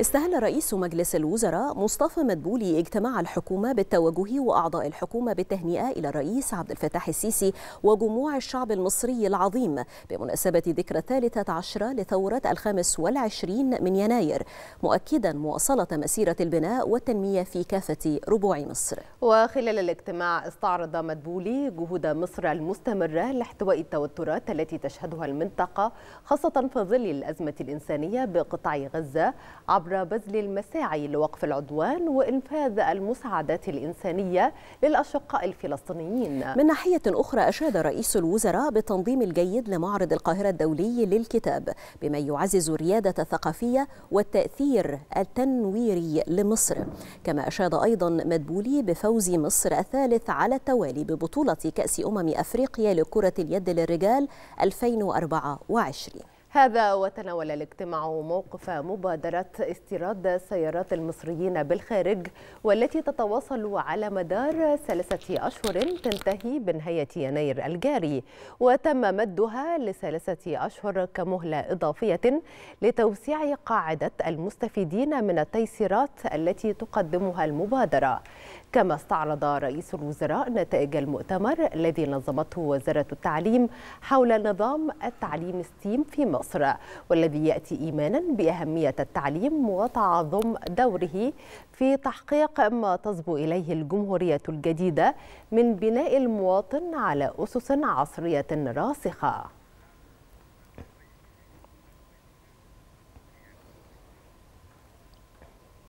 استهل رئيس مجلس الوزراء مصطفى مدبولي اجتماع الحكومة بالتوجه وأعضاء الحكومة بالتهنئة إلى الرئيس عبد الفتاح السيسي وجموع الشعب المصري العظيم بمناسبة ذكرى الثالثة عشرة لثورة الخامس والعشرين من يناير مؤكدا مواصلة مسيرة البناء والتنمية في كافة ربوع مصر وخلال الاجتماع استعرض مدبولي جهود مصر المستمرة لاحتواء التوترات التي تشهدها المنطقة خاصة في ظل الأزمة الإنسانية بقطاع غزة عبر بذل المساعي لوقف العدوان وإنفاذ المساعدات الإنسانية للأشقاء الفلسطينيين من ناحية أخرى أشاد رئيس الوزراء بالتنظيم الجيد لمعرض القاهرة الدولي للكتاب بما يعزز الريادة الثقافية والتأثير التنويري لمصر كما أشاد أيضا مدبولي بفوز مصر الثالث على التوالي ببطولة كأس أمم أفريقيا لكرة اليد للرجال 2024 هذا وتناول الاجتماع موقف مبادرة استيراد سيارات المصريين بالخارج والتي تتواصل على مدار ثلاثة أشهر تنتهي بنهاية يناير الجاري وتم مدها لثلاثة أشهر كمهلة إضافية لتوسيع قاعدة المستفيدين من التيسيرات التي تقدمها المبادرة كما استعرض رئيس الوزراء نتائج المؤتمر الذي نظمته وزارة التعليم حول نظام التعليم ستيم في مصر مصر والذي يأتي إيمانا بأهمية التعليم وتعظم دوره في تحقيق ما تصبو إليه الجمهورية الجديدة من بناء المواطن على أسس عصرية راسخة